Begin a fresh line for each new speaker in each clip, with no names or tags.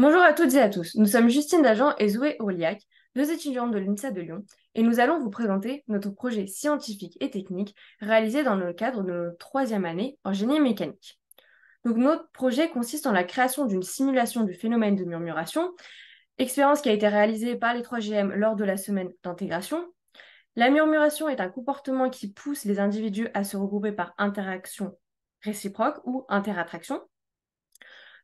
Bonjour à toutes et à tous, nous sommes Justine Dagen et Zoé Aurillac, deux étudiantes de l'INSA de Lyon, et nous allons vous présenter notre projet scientifique et technique réalisé dans le cadre de notre troisième année en génie mécanique. Donc notre projet consiste en la création d'une simulation du phénomène de murmuration, expérience qui a été réalisée par les 3GM lors de la semaine d'intégration. La murmuration est un comportement qui pousse les individus à se regrouper par interaction réciproque ou interattraction.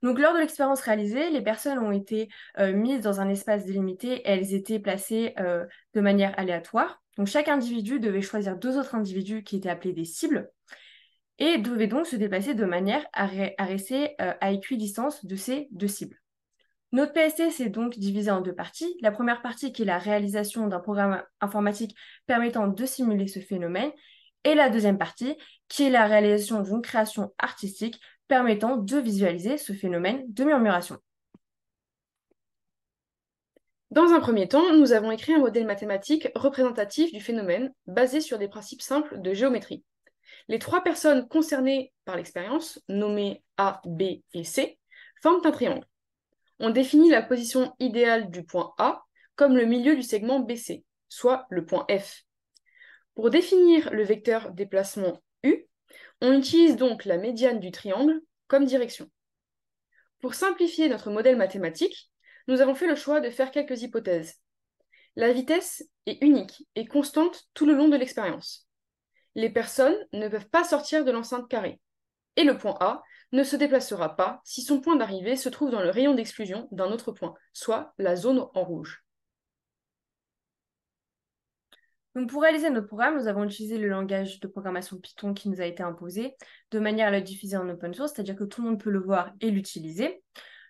Donc, lors de l'expérience réalisée, les personnes ont été euh, mises dans un espace délimité et elles étaient placées euh, de manière aléatoire. Donc, chaque individu devait choisir deux autres individus qui étaient appelés des cibles et devait donc se déplacer de manière à, rester euh, à équidistance de ces deux cibles. Notre PST s'est donc divisé en deux parties. La première partie qui est la réalisation d'un programme informatique permettant de simuler ce phénomène et la deuxième partie qui est la réalisation d'une création artistique permettant de visualiser ce phénomène de murmuration. Dans un premier temps, nous avons écrit un modèle
mathématique représentatif du phénomène basé sur des principes simples de géométrie. Les trois personnes concernées par l'expérience, nommées A, B et C, forment un triangle. On définit la position idéale du point A comme le milieu du segment BC, soit le point F. Pour définir le vecteur déplacement on utilise donc la médiane du triangle comme direction. Pour simplifier notre modèle mathématique, nous avons fait le choix de faire quelques hypothèses. La vitesse est unique et constante tout le long de l'expérience. Les personnes ne peuvent pas sortir de l'enceinte carrée. Et le point A ne se déplacera pas si son point d'arrivée se trouve dans le rayon d'exclusion d'un autre point, soit la zone en rouge
pour réaliser notre programme, nous avons utilisé le langage de programmation Python qui nous a été imposé de manière à le diffuser en open source, c'est-à-dire que tout le monde peut le voir et l'utiliser.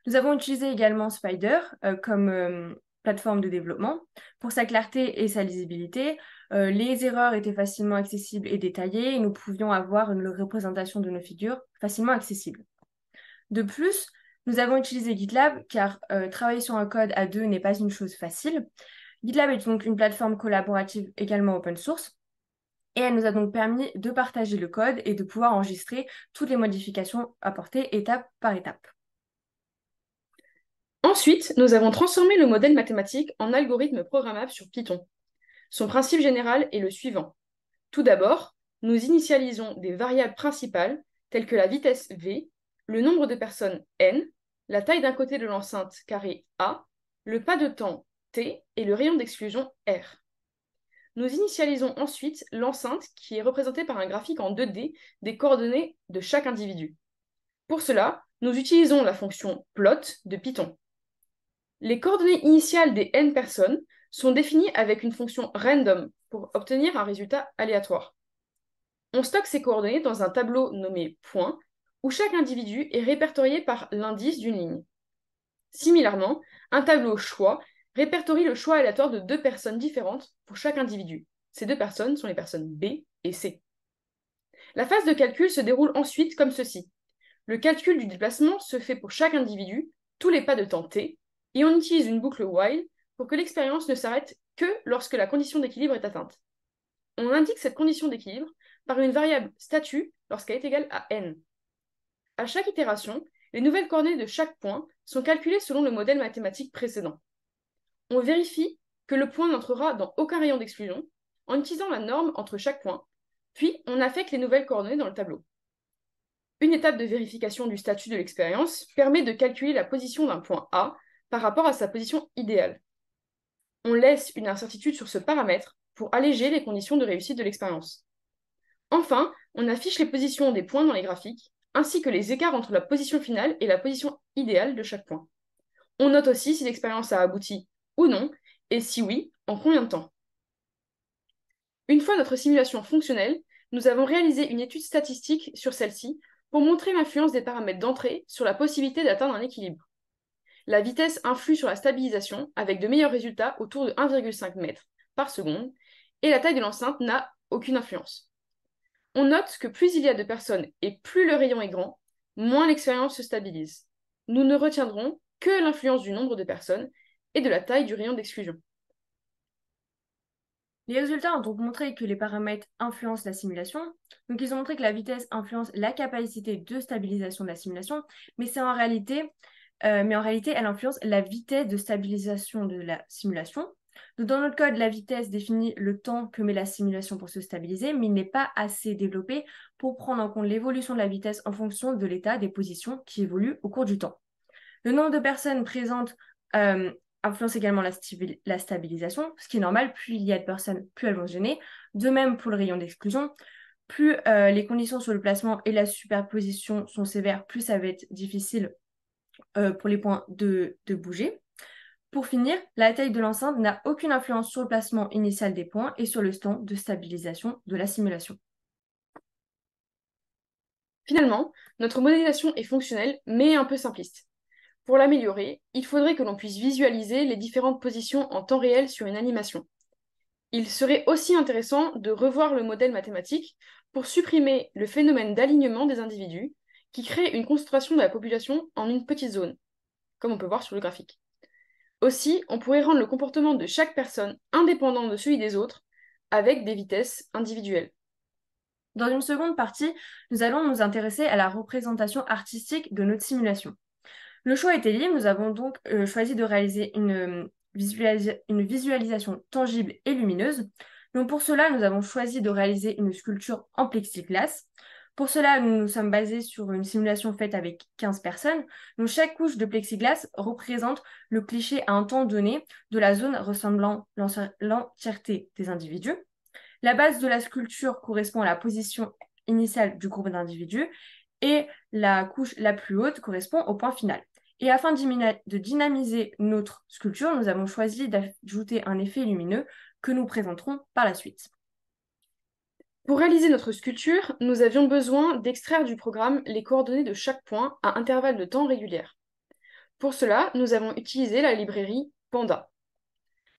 Nous avons utilisé également Spider euh, comme euh, plateforme de développement. Pour sa clarté et sa lisibilité, euh, les erreurs étaient facilement accessibles et détaillées et nous pouvions avoir une représentation de nos figures facilement accessible. De plus, nous avons utilisé GitLab car travailler sur un code à deux n'est pas une chose facile. GitLab est donc une plateforme collaborative également open source. Et elle nous a donc permis de partager le code et de pouvoir enregistrer toutes les modifications apportées étape par étape. Ensuite, nous avons transformé le modèle mathématique en algorithme programmable sur Python.
Son principe général est le suivant. Tout d'abord, nous initialisons des variables principales telles que la vitesse v, le nombre de personnes n, la taille d'un côté de l'enceinte carré a, le pas de temps et le rayon d'exclusion R. Nous initialisons ensuite l'enceinte qui est représentée par un graphique en 2D des coordonnées de chaque individu. Pour cela, nous utilisons la fonction plot de Python. Les coordonnées initiales des n personnes sont définies avec une fonction random pour obtenir un résultat aléatoire. On stocke ces coordonnées dans un tableau nommé point où chaque individu est répertorié par l'indice d'une ligne. Similairement, un tableau choix répertorie le choix aléatoire de deux personnes différentes pour chaque individu. Ces deux personnes sont les personnes B et C. La phase de calcul se déroule ensuite comme ceci. Le calcul du déplacement se fait pour chaque individu, tous les pas de temps t, et on utilise une boucle while pour que l'expérience ne s'arrête que lorsque la condition d'équilibre est atteinte. On indique cette condition d'équilibre par une variable statut lorsqu'elle est égale à n. À chaque itération, les nouvelles coordonnées de chaque point sont calculées selon le modèle mathématique précédent on vérifie que le point n'entrera dans aucun rayon d'exclusion en utilisant la norme entre chaque point, puis on affecte les nouvelles coordonnées dans le tableau. Une étape de vérification du statut de l'expérience permet de calculer la position d'un point A par rapport à sa position idéale. On laisse une incertitude sur ce paramètre pour alléger les conditions de réussite de l'expérience. Enfin, on affiche les positions des points dans les graphiques, ainsi que les écarts entre la position finale et la position idéale de chaque point. On note aussi si l'expérience a abouti ou non, et si oui, en combien de temps Une fois notre simulation fonctionnelle, nous avons réalisé une étude statistique sur celle-ci pour montrer l'influence des paramètres d'entrée sur la possibilité d'atteindre un équilibre. La vitesse influe sur la stabilisation avec de meilleurs résultats autour de 1,5 m par seconde, et la taille de l'enceinte n'a aucune influence. On note que plus il y a de personnes et plus le rayon est grand, moins l'expérience se stabilise. Nous ne retiendrons
que l'influence du nombre de personnes et de la taille du rayon d'exclusion. Les résultats ont donc montré que les paramètres influencent la simulation. Donc ils ont montré que la vitesse influence la capacité de stabilisation de la simulation, mais c'est en réalité, euh, mais en réalité, elle influence la vitesse de stabilisation de la simulation. Donc dans notre code, la vitesse définit le temps que met la simulation pour se stabiliser, mais il n'est pas assez développé pour prendre en compte l'évolution de la vitesse en fonction de l'état des positions qui évoluent au cours du temps. Le nombre de personnes présentes euh, influence également la, stabilisation, ce qui est normal, plus il y a de personnes, plus elles vont gêner. De même pour le rayon d'exclusion, plus euh, les conditions sur le placement et la superposition sont sévères, plus ça va être difficile euh, pour les points de, de bouger. Pour finir, la taille de l'enceinte n'a aucune influence sur le placement initial des points et sur le temps de stabilisation de la simulation. Finalement, notre modélisation est fonctionnelle mais un peu simpliste. Pour
l'améliorer, il faudrait que l'on puisse visualiser les différentes positions en temps réel sur une animation. Il serait aussi intéressant de revoir le modèle mathématique pour supprimer le phénomène d'alignement des individus qui crée une concentration de la population en une petite zone, comme on peut voir sur le graphique. Aussi, on pourrait rendre le comportement de chaque personne indépendant de
celui des autres avec des vitesses individuelles. Dans une seconde partie, nous allons nous intéresser à la représentation artistique de notre simulation. Le choix était libre, nous avons donc euh, choisi de réaliser une, euh, une visualisation tangible et lumineuse. Donc pour cela, nous avons choisi de réaliser une sculpture en plexiglas. Pour cela, nous nous sommes basés sur une simulation faite avec 15 personnes. Donc chaque couche de plexiglas représente le cliché à un temps donné de la zone ressemblant l'entièreté des individus. La base de la sculpture correspond à la position initiale du groupe d'individus et la couche la plus haute correspond au point final. Et afin de dynamiser notre sculpture, nous avons choisi d'ajouter un effet lumineux que nous présenterons par la suite. Pour réaliser notre sculpture, nous avions
besoin d'extraire du programme les coordonnées de chaque point à intervalles de temps réguliers. Pour cela, nous avons utilisé la librairie Panda.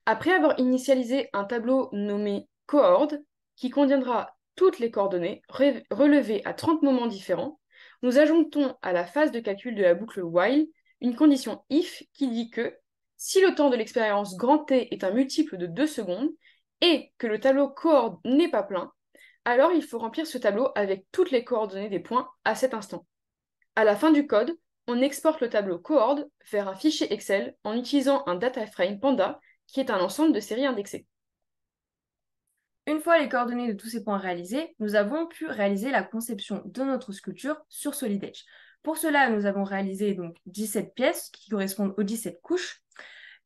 Après avoir initialisé un tableau nommé Coord », qui contiendra toutes les coordonnées relevées à 30 moments différents, nous ajoutons à la phase de calcul de la boucle while une condition if qui dit que si le temps de l'expérience grand T est un multiple de 2 secondes et que le tableau coord n'est pas plein, alors il faut remplir ce tableau avec toutes les coordonnées des points à cet instant. À la fin du code, on exporte le tableau coord vers un fichier Excel en utilisant un data frame Panda qui est un ensemble de séries indexées.
Une fois les coordonnées de tous ces points réalisées, nous avons pu réaliser la conception de notre sculpture sur Solid Edge. Pour cela, nous avons réalisé donc 17 pièces qui correspondent aux 17 couches.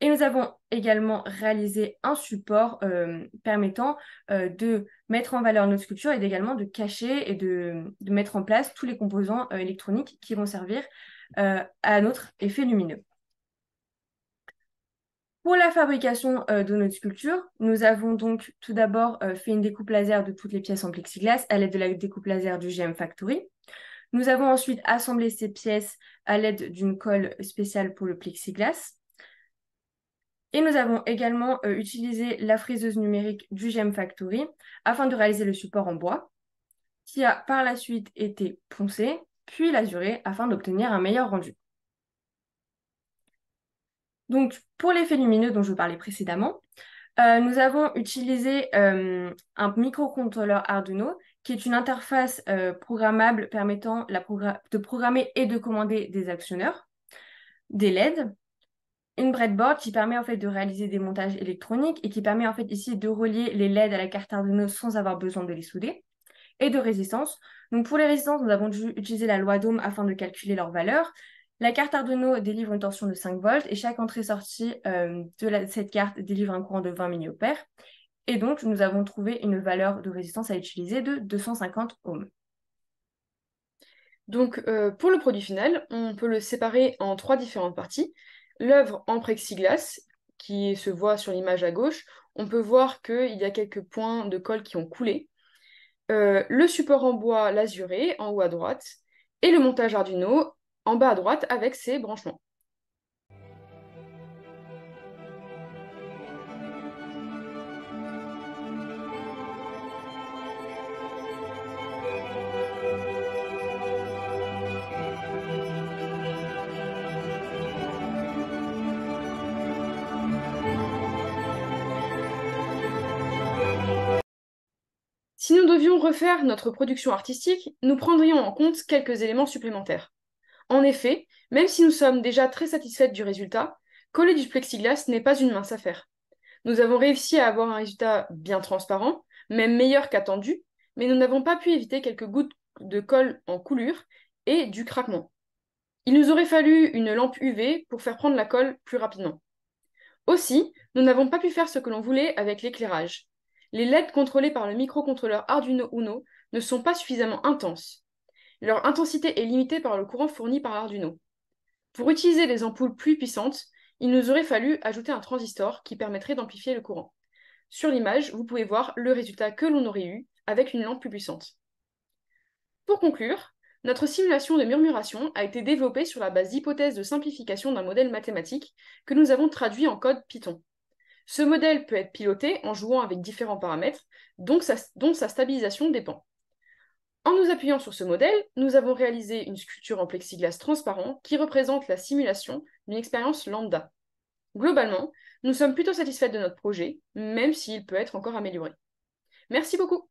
Et nous avons également réalisé un support euh, permettant euh, de mettre en valeur notre sculpture et également de cacher et de, mettre en place tous les composants euh, électroniques qui vont servir à notre effet lumineux. Pour la fabrication de notre sculpture, nous avons donc tout d'abord fait une découpe laser de toutes les pièces en plexiglas à l'aide de la découpe laser du GM Factory. Nous avons ensuite assemblé ces pièces à l'aide d'une colle spéciale pour le plexiglas. Et nous avons également euh, utilisé la friseuse numérique du Gem Factory afin de réaliser le support en bois, qui a par la suite été poncé, puis lasuré, afin d'obtenir un meilleur rendu. Donc, pour l'effet lumineux dont je vous parlais précédemment, euh, nous avons utilisé euh, un microcontrôleur Arduino qui est une interface euh, programmable permettant la de programmer et de commander des actionneurs, des LED, une breadboard qui permet en fait de réaliser des montages électroniques et qui permet en fait ici de relier les LED à la carte Arduino sans avoir besoin de les souder, et de résistance. Donc pour les résistances, nous avons dû utiliser la loi d'Ohm afin de calculer leur valeur. La carte Arduino délivre une tension de 5 volts et chaque entrée-sortie euh, de cette carte délivre un courant de 20 mA. Et donc, nous avons trouvé une valeur de résistance à utiliser de 250 ohms. Donc, euh, pour le produit final,
on peut le séparer en trois différentes parties. L'œuvre en plexiglas, qui se voit sur l'image à gauche, on peut voir qu'il y a quelques points de colle qui ont coulé. Euh, le support en bois lazuré, en haut à droite, et le montage Arduino, en bas à droite, avec ses branchements. Pour refaire notre production artistique, nous prendrions en compte quelques éléments supplémentaires. En effet, même si nous sommes déjà très satisfaites du résultat, coller du plexiglas n'est pas une mince affaire. Nous avons réussi à avoir un résultat bien transparent, même meilleur qu'attendu, mais nous n'avons pas pu éviter quelques gouttes de colle en coulure et du craquement. Il nous aurait fallu une lampe UV pour faire prendre la colle plus rapidement. Aussi, nous n'avons pas pu faire ce que l'on voulait avec l'éclairage les LED contrôlées par le microcontrôleur Arduino Uno ne sont pas suffisamment intenses. Leur intensité est limitée par le courant fourni par Arduino. Pour utiliser des ampoules plus puissantes, il nous aurait fallu ajouter un transistor qui permettrait d'amplifier le courant. Sur l'image, vous pouvez voir le résultat que l'on aurait eu avec une lampe plus puissante. Pour conclure, notre simulation de murmuration a été développée sur la base d'hypothèses de simplification d'un modèle mathématique que nous avons traduit en code Python. Ce modèle peut être piloté en jouant avec différents paramètres dont sa, stabilisation dépend. En nous appuyant sur ce modèle, nous avons réalisé une sculpture en plexiglas transparent qui représente la simulation d'une expérience lambda. Globalement, nous sommes plutôt satisfaits de notre projet, même s'il peut être encore amélioré. Merci beaucoup